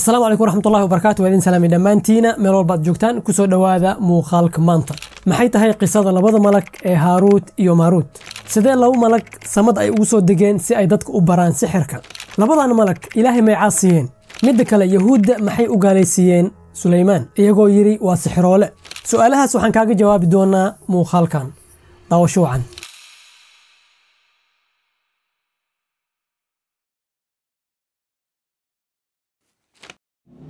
asalaamu calaykum waraxmatullahi wabarakaatu waa idin salaamay dhammaantiina meel walbaad joogtaan ku soo dhowaada muuqaalka maanta maxay tahay qisada labada malag ee haaruut iyo maaruut sidee laba malag samad ay ugu soo degeen si ay dadka u baraan sixirka labadan malag ilaahay maycaa siiyeen midda kale yahuudda maxay u gaalaysiiyeen sulaymaan iyagoo yidhi waa sixiroole su'aalahaas waxaan kaaga jawaabi doonaa muuqaalkan daawashuucan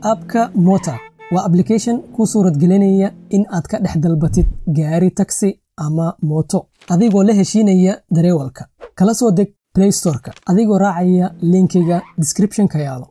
abka mota waa aplication ku suuradgelinaya in aad ka dhex dalbatid gaari taxi ama mooto adigoo la heshiinaya dareewalka kala soo deg playstoreka adigoo raacaya linkiga descriptionka yaalo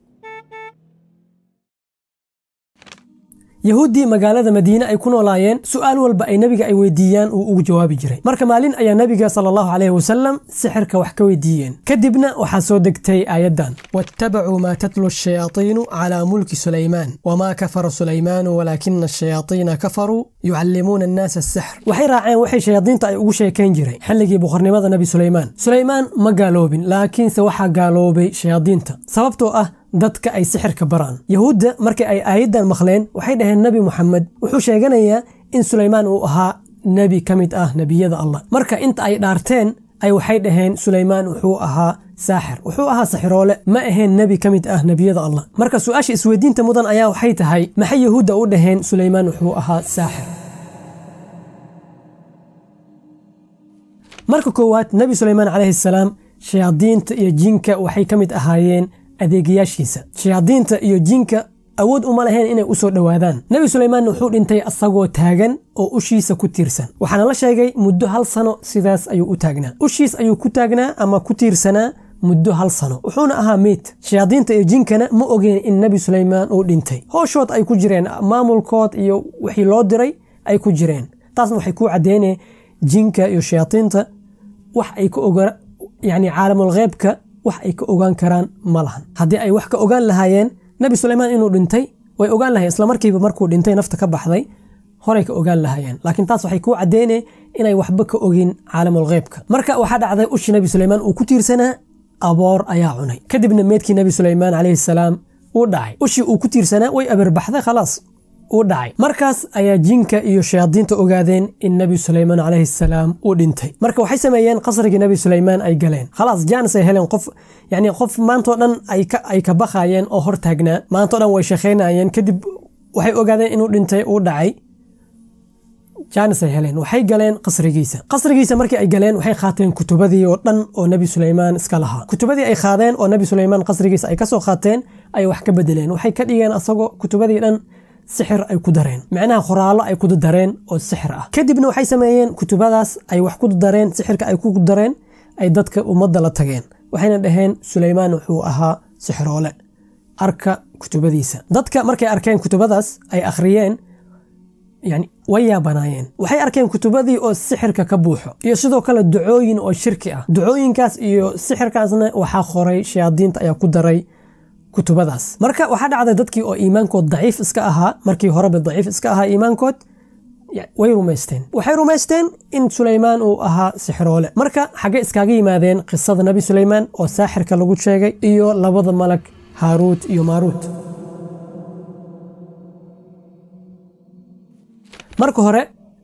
yahuuddii magaalada madiine ay ku noolaayeen su'aal walba ay nebiga ay weydiiyaan uu ugu jawaabi jiray marka maalin ayaa nebiga sala allahu caleyhi wasalam sixirka wax ka weydiiyeen kadibna waxaa soo degtay aayaddan waattabacuu maa tatlu ashayaatiinu calaa mulki sulaymaan wamaa kafara sulaymaanu walaakina ashayaatiina kafaruu yucallimuuna annaasa asixr waxay raaceen waxay shayaadiinta ay ugu sheekayn jiray xilligii boqornimada nebi sulaymaan sulaymaan ma gaaloobin laakiinse waxaa gaaloobay shayaadiinta sababtoo ah dadka ay sixirka baraan yahuudda markii ay aayaddan maqleen waxay dhaheen nebi moxamed wuxuu sheeganayaa in sulaymaan uu ahaa nebi ka mid ah nebiyada allah marka inta ay dhaarteen ay waxay dhaheen sulaymaan wuxuu ahaa saaxir wuxuu ahaa saxiroole ma aheen nebi ka mid ah nebiyada allah marka su-aasha isweydiinta mudan ayaa waxay tahay maxay yahuudda u dhaheen sulaymaan wuxuu ahaa saaxir marka koowaad nebi sulaymaan calayhi salaam shayaadiinta iyo jinka waxay ka mid ahaayeen adeegayaashiisa shayaadiinta iyo jinka awood uma lahayn inay u soo dhowaadaan nebi sulaymaan wuxuu dhintay asagoo taagan oo ushiisa ku tiirsan waxaana la sheegay muddo hal sano sidaas ayuu u taagnaa ushiis ayuu ku taagnaa ama ku tiirsanaa muddo hal sano wuxuuna ahaa meyd shayaadiinta iyo jinkana ma ogeen in nebi sulaymaan uu dhintay hooshood ay ku jireen maamulkood iyo wixii loo diray ay ku jireen taasna waxay kuu caddeyneen jinka iyo shayaadiinta wax ay ka oga yacni caalamulkheybka wax ay ka ogaan karaan ma lahan haddii ay wax ka ogaan lahaayeen nebi sulaymaan inuu dhintay way ogaan lahayen isla markiiba markuu dhintay nafta ka baxday horay ka ogaan lahaayeen laakiin taas waxay kuu caddeynee inay waxba ka ogin caalamul heybka marka waxaa dhacday ushii nabi suleymaan uu ku tiirsanaa aboor ayaa cunay kadibna meedkii nabi sulaymaan calayhi salaam uu dhacay ushii uu ku tiirsanaa way abeerbaxday khalaas uu dhacay markaas ayaa jinka iyo shayaadiinta ogaadeen in nebi sulaymaan calayhi salaam uu dhintay marka waxay sameeyeen qasrigii nebi suleymaan ay galeen khalaas jaanis ay heleen qof yacnii qof maantao dhan ay ka bakhaayeen oo hortaagnaa taagnaa dhan way sheekhaynayeen kadib waxay ogaadeen inuu dhintay uu dhacay jaanis ay heleen waxay galeen qasrigiisa qasrigiisa markii ay galeen waxay qaateen kutubadii oo dhan oo nebi suleymaan iska lahaa kutubadii ay qaadeen oo nebi suleymaan qasrigiisa ay ka soo qaateen ay wax ka bedeleen waxay ka dhigeen asagoo kutubadii dhan sixir ay ku dareen macnaha qoraallo ay ku dareen oo sixir ah kadibna waxay sameeyeen kutubadaas ay wax ku dareen sixirka ay ku dareen ay dadka ummadda la tageen waxayna dhaheen suleymaan wuxuu ahaa sixiroole arka kutubadiisa dadka markay arkeen kutubadaas ay akhriyeen yani way yaabanaayeen waxay arkeen kutubadii oo sixirka ka buuxo iyo sidoo kale ducooyin oo shirki ah ducooyinkaas iyo sixirkaasna waxaa qoray shayaadiinta ayaa ku daray kutubadaas marka waxaa dhacday dadkii oo iimaankood daciif iska ahaa markii horeba daciif iska ahaa iimaankood way rumaysteen waxay rumaysteen in sulaymaan uu ahaa sixroole marka xaggey iskaaga yimaadeen qisada nebi sulaymaan oo saaxirka lagu sheegay iyo labada malag haaruut iyo maaruut marka hore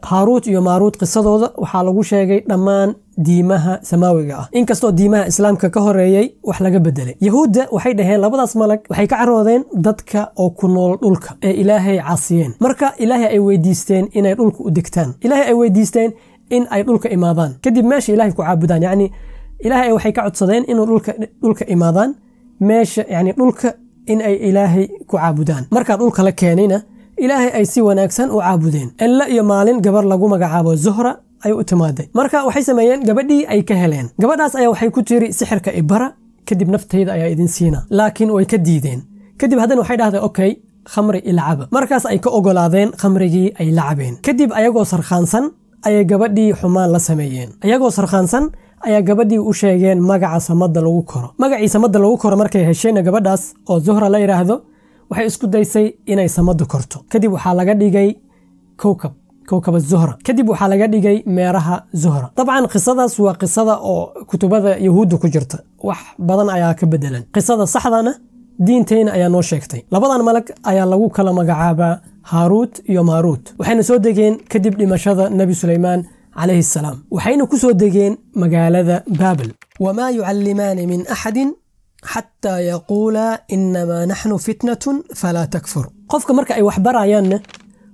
haaruut iyo maaruut qisadooda waxaa lagu sheegay dhammaan diimaha samaawiga ah inkastoo diimaha islaamka ka horeeyey wax laga bedelay yahuudda waxay dhaheen labadaas malag waxay ka caroodeen dadka oo ku nool dhulka ee ilaahay caasiyeen marka ilaahay ay weydiisteen inay dhulka u degtaan ilaahay ay weydiisteen in ay dhulka imaadaan kadib meesha ilaahay ku caabudaan yacni ilaahay waxay ka codsadeen inuu dhulka imaadaan meesha yani dhulka in ay ilaahay ku caabudaan markaa dhulka la keenayna ilaahay ay si wanaagsan u caabudeen elle iyo maalin gabar lagu magacaabo zuhra ay u timaaday marka waxay sameeyeen gabadhii ay ka heleen gabadhaas ayaa waxay ku tiri sixirka ibara kadib naftayda ayaa idin siina laakiin way ka diideen kadib haddana waxay dhahday okey khamri ilacaba markaas ay ka ogolaadeen khamrigii ay lacabeen kadib ayagoo sarkhaansan ayay gabadhii xumaan la sameeyeen ayagoo sarkhaansan ayaa gabadhii u sheegeen magaca samada lagu koro magacii samada lagu koro markay hesheenna gabadhaas oo zuhra la yidhaahdo waxay isku daysay inay samadu korto kadib waxaa laga dhigay kowkab kowkaba zuhra kadib waxaa laga dhigay meeraha zuhra dabcan qisadaas waa qisada oo kutubada yahuudda ku jirta wax badan ayaa ka bedelan qisada saxdana diinteyna ayaa noo sheegtay labadan malag ayaa lagu kala magacaabaa haaruut iyo maaruut waxayna soo degeen kadib dhimashada nebi sulaymaan calayhi salaam waxayna ku soo degeen magaalada baabel wamaa yucallimaani min axadin xataa yaquula inamaa naxnu fitnatun falaa takfur qofka marka ay wax barayaanna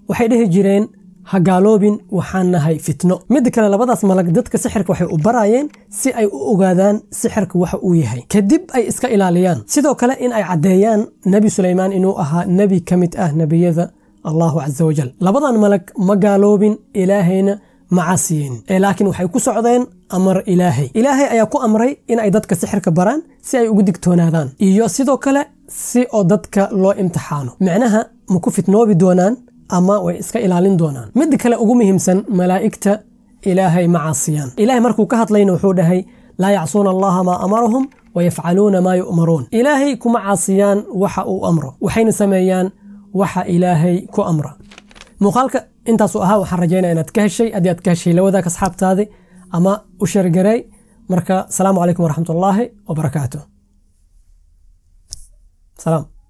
waxay dhehi jireen ha gaaloobin waxaan nahay fitno midda kale labadaas malag dadka sixirka waxay u baraayeen si ay u ogaadaan sixirka waxa uu yahay kadib ay iska ilaaliyaan sidoo kale in ay caddeeyaan nebi suleymaan inuu ahaa nebi ka mid ah nebiyada allahu casa wajal labadan malag ma gaaloobin ilaahayna macasiyin ee laakiin waxay ku socdeen amar ilaahay ilaahay ayaa ku amray in ay dadka sixirka baraan si ay ugu digtoonaadaan iyo sidoo kale si oo dadka loo imtixaano micnaha ma ku fitnoobi doonaan ama way iska ilaalin doonaan midda kale ugu muhiimsan malaa'igta ilaahay macaasiyaan caasiyaan ilaahay markuu ka hadlayna wuxuu dhahay laa yacsuuna allaha maa amarahum wayafcaluuna maa yu'maruun ilaahay kuma caasiyaan waxa uu amro waxayna sameeyaan waxa ilaahay ku amra muuqaalka intaasuu ahaa waxaan rajeynaya inaad ka heshay haddii aad ka heshay la wadaag asxaabtaadi ama u sheergareey marka asalaamu calaykum waraxmatullaahi wabarakaatu salaam